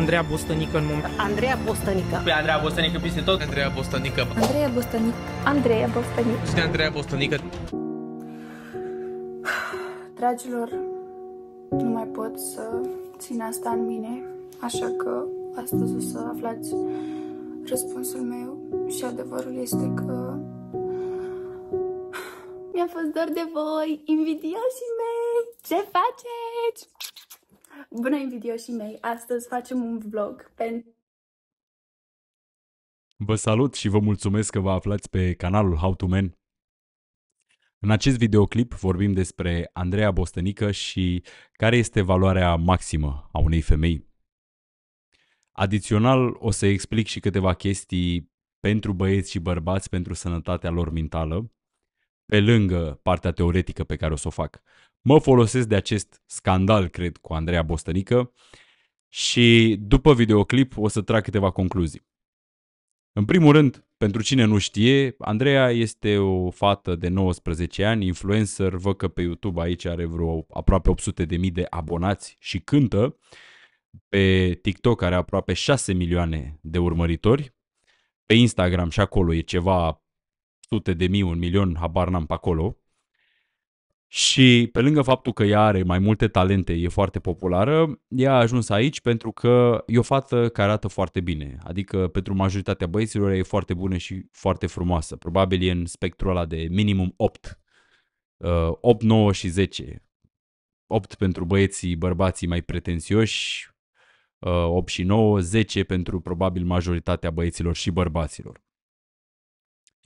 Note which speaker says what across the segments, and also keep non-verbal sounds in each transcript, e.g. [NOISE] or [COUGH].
Speaker 1: Andreea Bostănică în moment. Andreea Bostănică. Pe Andreea Bostănică peste tot. Andreea Bostănică. Andreea Bostănică. Andreea Bostănică. Și de Andreea Bostănică. Dragilor, nu mai pot să țin asta în mine, așa că astăzi o să aflați răspunsul meu și adevărul este că mi-a fost dor de voi, invidioșii mei! Ce faceți? Bună invidioșii mei! Astăzi facem un vlog pentru... Vă salut și vă mulțumesc că vă aflați pe canalul How to Man. În acest videoclip vorbim despre Andreea Bostănică și care este valoarea maximă a unei femei. Adițional, o să explic și câteva chestii pentru băieți și bărbați, pentru sănătatea lor mentală, pe lângă partea teoretică pe care o să o fac. Mă folosesc de acest scandal, cred, cu Andreea Bostănică și după videoclip o să trag câteva concluzii. În primul rând, pentru cine nu știe, Andreea este o fată de 19 ani, influencer, văd că pe YouTube aici are vreo aproape 800 de mii de abonați și cântă. Pe TikTok are aproape 6 milioane de urmăritori. Pe Instagram și acolo e ceva sute de mii, un milion, habar n-am pe acolo. Și pe lângă faptul că ea are mai multe talente, e foarte populară, ea a ajuns aici pentru că e o fată care arată foarte bine. Adică pentru majoritatea băieților e foarte bună și foarte frumoasă. Probabil e în spectrul ăla de minimum 8. 8, 9 și 10. 8 pentru băieții, bărbații mai pretențioși, 8 uh, și 9, 10 pentru probabil majoritatea băieților și bărbaților.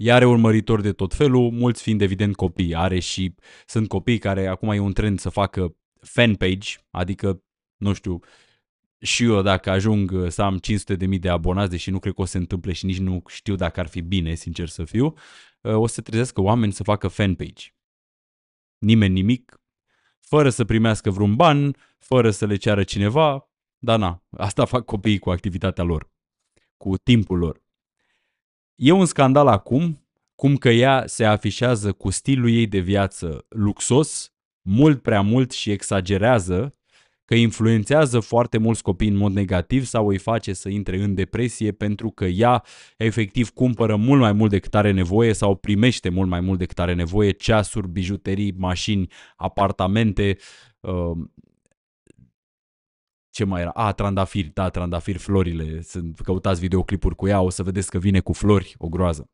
Speaker 1: Ea are urmăritori de tot felul, mulți fiind evident copii. Are și sunt copii care acum e un trend să facă fan page, adică, nu știu, și eu dacă ajung să am 500.000 de abonați, deși nu cred că o se întâmple și nici nu știu dacă ar fi bine, sincer să fiu, ă, o să trezească oameni să facă fanpage. Nimeni nimic, fără să primească vreun ban, fără să le ceară cineva, dar na, asta fac copiii cu activitatea lor, cu timpul lor. E un scandal acum, cum că ea se afișează cu stilul ei de viață luxos, mult prea mult și exagerează, că influențează foarte mulți copii în mod negativ sau îi face să intre în depresie pentru că ea efectiv cumpără mult mai mult decât are nevoie sau primește mult mai mult decât are nevoie ceasuri, bijuterii, mașini, apartamente, uh, ce mai era? A, trandafiri, da, trandafiri, florile. Sunt, căutați videoclipuri cu ea, o să vedeți că vine cu flori, o groază.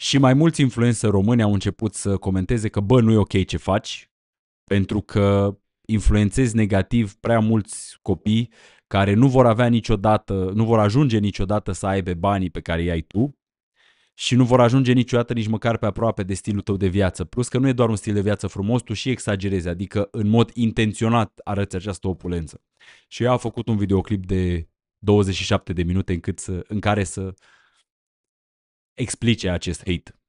Speaker 1: Și mai mulți influențări români au început să comenteze că bă, nu e ok ce faci, pentru că influențezi negativ prea mulți copii care nu vor avea niciodată, nu vor ajunge niciodată să aibă banii pe care i-ai tu și nu vor ajunge niciodată nici măcar pe aproape de stilul tău de viață. Plus că nu e doar un stil de viață frumos, tu și exagerezi, adică în mod intenționat arăți această opulență. Și ea a făcut un videoclip de 27 de minute încât să, în care să explice acest hate.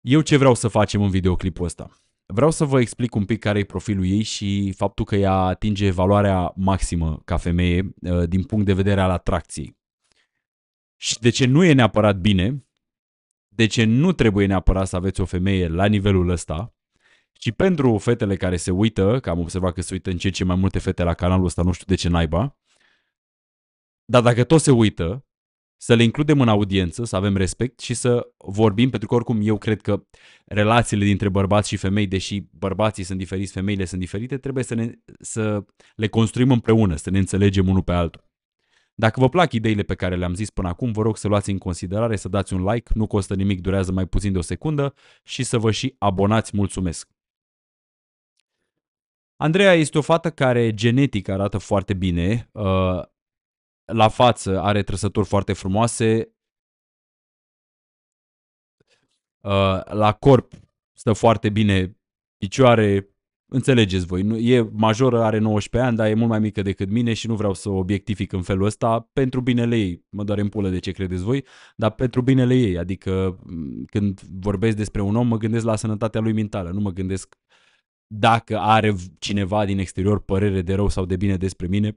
Speaker 1: Eu ce vreau să facem în videoclipul ăsta? Vreau să vă explic un pic care e profilul ei și faptul că ea atinge valoarea maximă ca femeie uh, din punct de vedere al atracției. Și de ce nu e neapărat bine, de ce nu trebuie neapărat să aveți o femeie la nivelul ăsta, și pentru fetele care se uită, că am observat că se uită în ce ce mai multe fete la canalul ăsta, nu știu de ce naiba, dar dacă tot se uită, să le includem în audiență, să avem respect și să vorbim, pentru că oricum eu cred că relațiile dintre bărbați și femei, deși bărbații sunt diferiți, femeile sunt diferite, trebuie să, ne, să le construim împreună, să ne înțelegem unul pe altul. Dacă vă plac ideile pe care le-am zis până acum, vă rog să luați în considerare să dați un like, nu costă nimic, durează mai puțin de o secundă și să vă și abonați, mulțumesc! Andreea este o fată care genetic arată foarte bine, uh, la față are trăsături foarte frumoase, uh, la corp stă foarte bine picioare, înțelegeți voi, nu, e majoră, are 19 ani, dar e mult mai mică decât mine și nu vreau să o obiectific în felul ăsta, pentru binele ei, mă doare în pulă de ce credeți voi, dar pentru binele ei, adică când vorbesc despre un om, mă gândesc la sănătatea lui mentală, nu mă gândesc dacă are cineva din exterior părere de rău sau de bine despre mine,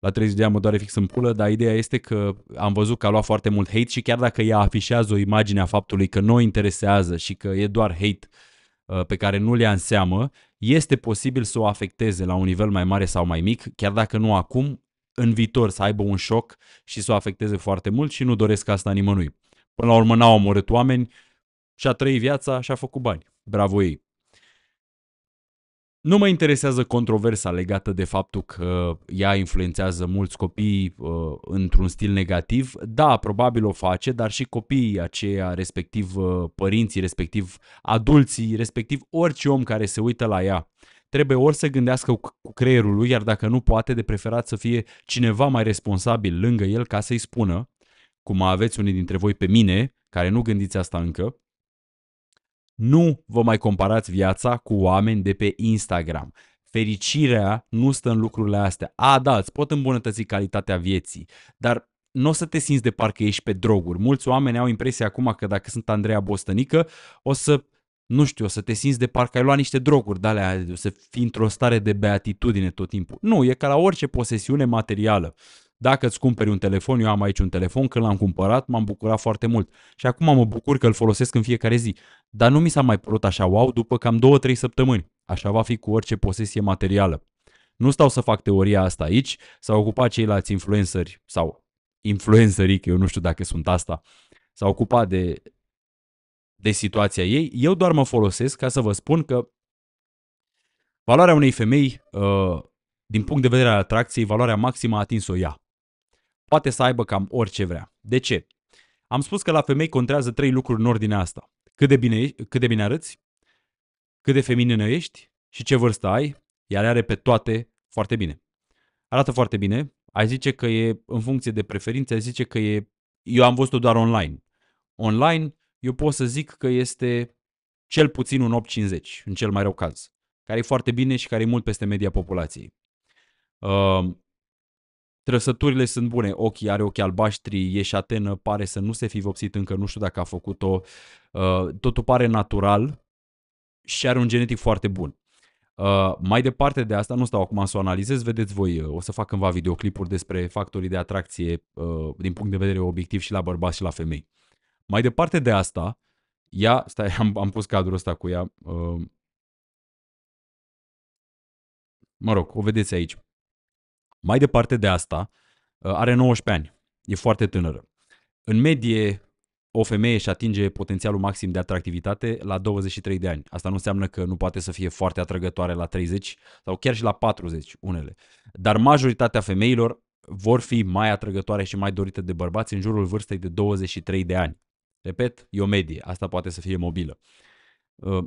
Speaker 1: la 30 de ani mă doare fix în pulă, dar ideea este că am văzut că a luat foarte mult hate și chiar dacă ea afișează o imagine a faptului că nu o interesează și că e doar hate, uh, Uh, pe care nu le ia în seamă, este posibil să o afecteze la un nivel mai mare sau mai mic, chiar dacă nu acum, în viitor să aibă un șoc și să o afecteze foarte mult și nu doresc asta nimănui. Până la urmă n-au omorât oameni și-a trăit viața și-a făcut bani. Bravo ei! Nu mă interesează controversa legată de faptul că ea influențează mulți copii uh, într-un stil negativ. Da, probabil o face, dar și copiii aceia, respectiv uh, părinții, respectiv adulții, respectiv orice om care se uită la ea, trebuie ori să gândească cu creierul lui, iar dacă nu poate, de preferat să fie cineva mai responsabil lângă el ca să-i spună, cum aveți unii dintre voi pe mine, care nu gândiți asta încă, nu vă mai comparați viața cu oameni de pe Instagram. Fericirea nu stă în lucrurile astea. A, da, îți pot îmbunătăți calitatea vieții, dar nu o să te simți de parcă ești pe droguri. Mulți oameni au impresia acum că dacă sunt Andreea Bostănică, o să nu știu, o să te simți de parcă ai luat niște droguri dar o să fii într-o stare de beatitudine tot timpul. Nu, e ca la orice posesiune materială. Dacă îți cumperi un telefon, eu am aici un telefon, când l-am cumpărat m-am bucurat foarte mult și acum mă bucur că îl folosesc în fiecare zi. Dar nu mi s-a mai părut așa wow după cam 2-3 săptămâni. Așa va fi cu orice posesie materială. Nu stau să fac teoria asta aici, s-au ocupat ceilalți influenceri sau influencerii, că eu nu știu dacă sunt asta, s-au ocupat de, de situația ei. Eu doar mă folosesc ca să vă spun că valoarea unei femei, uh, din punct de vedere al atracției, valoarea maximă a atins-o ea poate să aibă cam orice vrea. De ce? Am spus că la femei contează trei lucruri în ordinea asta. Cât de bine, cât de bine arăți, cât de feminină ești și ce vârstă ai, iar are pe toate foarte bine. Arată foarte bine, ai zice că e în funcție de preferințe, ai zice că e, eu am văzut-o doar online. Online, eu pot să zic că este cel puțin un 850, în cel mai rău caz, care e foarte bine și care e mult peste media populației. Uh, Trăsăturile sunt bune, ochii are ochi albaștri, e șatenă, pare să nu se fi vopsit încă, nu știu dacă a făcut-o. Uh, totul pare natural și are un genetic foarte bun. Uh, mai departe de asta, nu stau acum să o analizez, vedeți voi, uh, o să fac cândva videoclipuri despre factorii de atracție uh, din punct de vedere obiectiv și la bărbați și la femei. Mai departe de asta, ea, stai, am, am pus cadrul ăsta cu ea, uh, mă rog, o vedeți aici. Mai departe de asta, uh, are 19 ani, e foarte tânără. În medie, o femeie își atinge potențialul maxim de atractivitate la 23 de ani. Asta nu înseamnă că nu poate să fie foarte atrăgătoare la 30 sau chiar și la 40 unele. Dar majoritatea femeilor vor fi mai atrăgătoare și mai dorite de bărbați în jurul vârstei de 23 de ani. Repet, e o medie, asta poate să fie mobilă. Uh,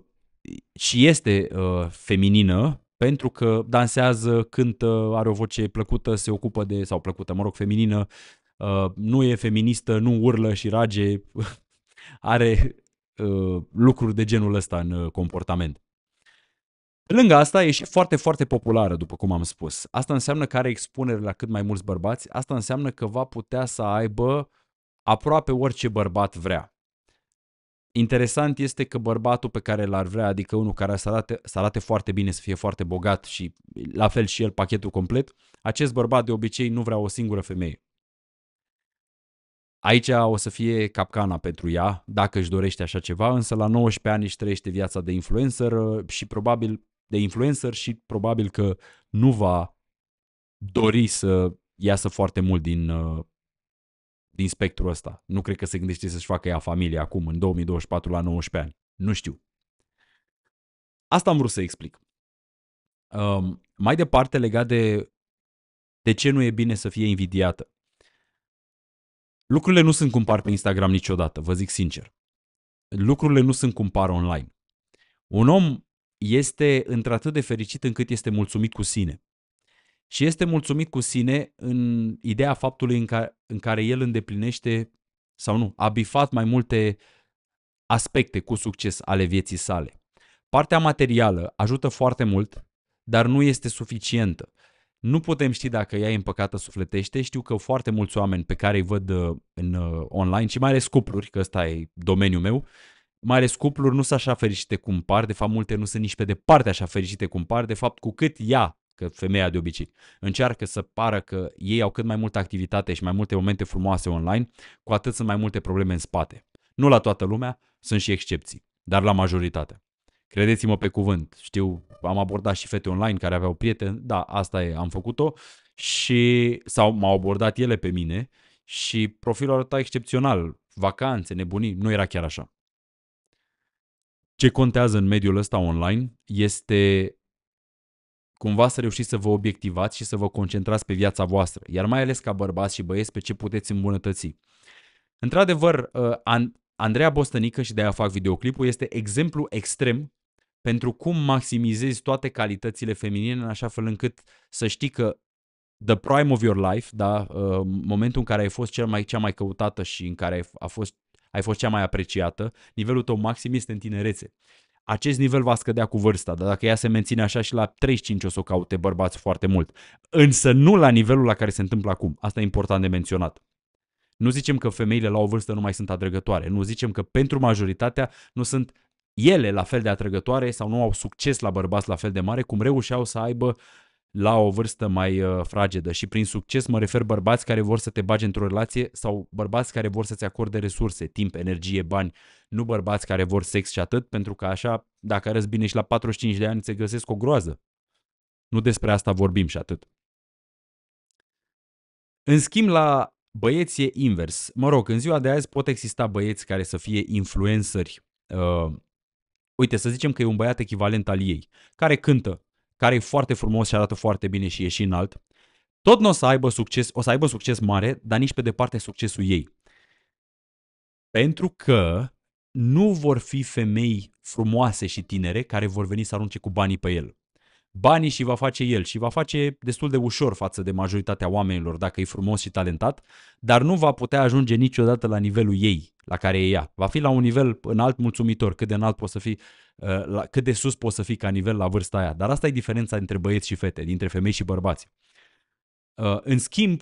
Speaker 1: și este uh, feminină pentru că dansează, cântă, are o voce plăcută, se ocupă de, sau plăcută, mă rog, feminină, uh, nu e feministă, nu urlă și rage, [LAUGHS] are uh, lucruri de genul ăsta în uh, comportament. Pe lângă asta, e și foarte, foarte populară, după cum am spus. Asta înseamnă că are expunere la cât mai mulți bărbați, asta înseamnă că va putea să aibă aproape orice bărbat vrea. Interesant este că bărbatul pe care l-ar vrea, adică unul care să arate, să arate foarte bine, să fie foarte bogat și la fel și el pachetul complet, acest bărbat de obicei nu vrea o singură femeie. Aici o să fie capcana pentru ea, dacă își dorește așa ceva, însă la 19 ani își trăiește viața de influencer uh, și probabil de influencer și probabil că nu va dori să iasă foarte mult din uh, din spectrul ăsta. Nu cred că se gândește să-și facă ea familie acum, în 2024, la 19 ani. Nu știu. Asta am vrut să explic. Um, mai departe, legat de de ce nu e bine să fie invidiată. Lucrurile nu sunt cum par pe Instagram niciodată, vă zic sincer. Lucrurile nu sunt cum par online. Un om este într-atât de fericit încât este mulțumit cu sine. Și este mulțumit cu sine în ideea faptului în care, în care el îndeplinește sau nu, a bifat mai multe aspecte cu succes ale vieții sale. Partea materială ajută foarte mult, dar nu este suficientă. Nu putem ști dacă ea e împăcată sufletește. Știu că foarte mulți oameni pe care îi văd uh, în uh, online și mai ales cupluri, că ăsta e domeniul meu, mai ales cupluri nu sunt așa fericite cum par, de fapt multe nu sunt nici pe departe așa fericite cum par, de fapt cu cât ea că femeia de obicei încearcă să pară că ei au cât mai multă activitate și mai multe momente frumoase online, cu atât sunt mai multe probleme în spate. Nu la toată lumea, sunt și excepții, dar la majoritatea. Credeți-mă pe cuvânt, știu, am abordat și fete online care aveau prieteni, da, asta e, am făcut-o și sau m-au abordat ele pe mine și profilul arăta excepțional, vacanțe, nebunii, nu era chiar așa. Ce contează în mediul ăsta online este cumva să reușiți să vă obiectivați și să vă concentrați pe viața voastră, iar mai ales ca bărbați și băieți pe ce puteți îmbunătăți. Într-adevăr, uh, Andreea Bostănică și de-aia fac videoclipul este exemplu extrem pentru cum maximizezi toate calitățile feminine în așa fel încât să știi că the prime of your life, da, uh, momentul în care ai fost cel mai, cea mai căutată și în care ai, a fost, ai fost cea mai apreciată, nivelul tău maxim este în tinerețe. Acest nivel va scădea cu vârsta, dar dacă ea se menține așa și la 35 o să o caute bărbați foarte mult. Însă nu la nivelul la care se întâmplă acum. Asta e important de menționat. Nu zicem că femeile la o vârstă nu mai sunt atrăgătoare. Nu zicem că pentru majoritatea nu sunt ele la fel de atrăgătoare sau nu au succes la bărbați la fel de mare cum reușeau să aibă la o vârstă mai uh, fragedă și prin succes mă refer bărbați care vor să te bage într-o relație sau bărbați care vor să-ți acorde resurse, timp, energie, bani, nu bărbați care vor sex și atât, pentru că așa, dacă arăți bine și la 45 de ani, ți găsesc o groază. Nu despre asta vorbim și atât. În schimb, la băieți e invers. Mă rog, în ziua de azi pot exista băieți care să fie influenceri. Uh, uite, să zicem că e un băiat echivalent al ei, care cântă, care e foarte frumos și arată foarte bine și e și înalt. Tot nu o să aibă succes, o să aibă succes mare, dar nici pe departe succesul ei. Pentru că nu vor fi femei frumoase și tinere care vor veni să arunce cu banii pe el banii și va face el și va face destul de ușor față de majoritatea oamenilor dacă e frumos și talentat, dar nu va putea ajunge niciodată la nivelul ei la care e ea. Va fi la un nivel înalt mulțumitor, cât de înalt poți să fii, uh, cât de sus poți să fii ca nivel la vârsta aia. Dar asta e diferența între băieți și fete, dintre femei și bărbați. Uh, în schimb,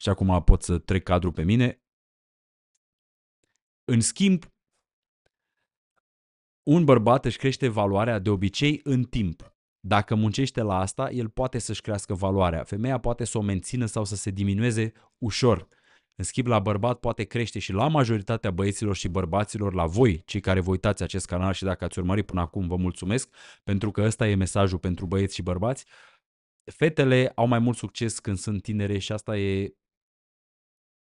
Speaker 1: și acum pot să trec cadrul pe mine, în schimb, un bărbat își crește valoarea de obicei în timp. Dacă muncește la asta, el poate să-și crească valoarea. Femeia poate să o mențină sau să se diminueze ușor. În schimb, la bărbat poate crește și la majoritatea băieților și bărbaților, la voi, cei care vă uitați acest canal și dacă ați urmărit până acum, vă mulțumesc, pentru că ăsta e mesajul pentru băieți și bărbați. Fetele au mai mult succes când sunt tinere și asta e...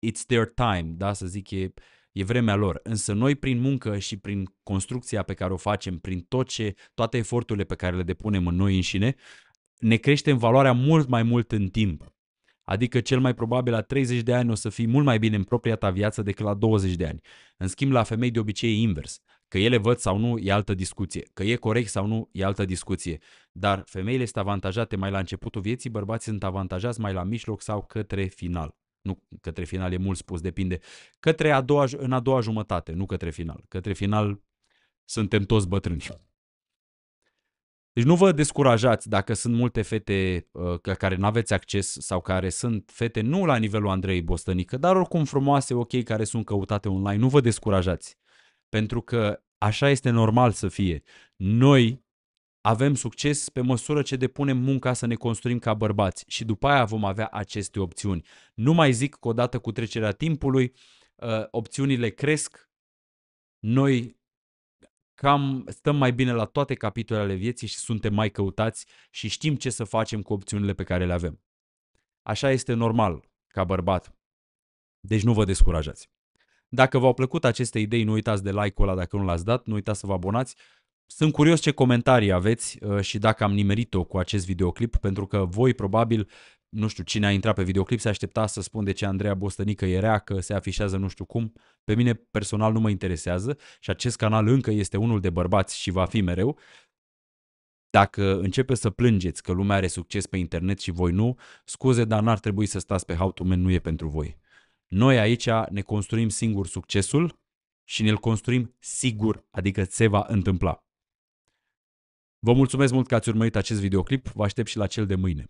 Speaker 1: It's their time, da, să zic, e e vremea lor. Însă noi prin muncă și prin construcția pe care o facem, prin tot ce, toate eforturile pe care le depunem în noi înșine, ne creștem valoarea mult mai mult în timp. Adică cel mai probabil la 30 de ani o să fii mult mai bine în propria ta viață decât la 20 de ani. În schimb, la femei de obicei e invers. Că ele văd sau nu e altă discuție, că e corect sau nu e altă discuție. Dar femeile sunt avantajate mai la începutul vieții, bărbații sunt avantajați mai la mijloc sau către final nu către final e mult spus, depinde, către a doua, în a doua jumătate, nu către final. Către final suntem toți bătrâni. Deci nu vă descurajați dacă sunt multe fete uh, care nu aveți acces sau care sunt fete nu la nivelul Andrei Bostănică, dar oricum frumoase, ok, care sunt căutate online, nu vă descurajați. Pentru că așa este normal să fie. Noi avem succes pe măsură ce depunem munca să ne construim ca bărbați și după aia vom avea aceste opțiuni. Nu mai zic că odată cu trecerea timpului ă, opțiunile cresc, noi cam stăm mai bine la toate capitolele vieții și suntem mai căutați și știm ce să facem cu opțiunile pe care le avem. Așa este normal ca bărbat. Deci nu vă descurajați. Dacă v-au plăcut aceste idei, nu uitați de like-ul ăla dacă nu l-ați dat, nu uitați să vă abonați sunt curios ce comentarii aveți uh, și dacă am nimerit-o cu acest videoclip, pentru că voi probabil, nu știu cine a intrat pe videoclip, se aștepta să spun de ce Andreea Bostănică e rea, că se afișează nu știu cum. Pe mine personal nu mă interesează și acest canal încă este unul de bărbați și va fi mereu. Dacă începe să plângeți că lumea are succes pe internet și voi nu, scuze, dar n-ar trebui să stați pe How to Man, nu e pentru voi. Noi aici ne construim singur succesul și ne-l construim sigur, adică se va întâmpla. Vă mulțumesc mult că ați urmărit acest videoclip, vă aștept și la cel de mâine.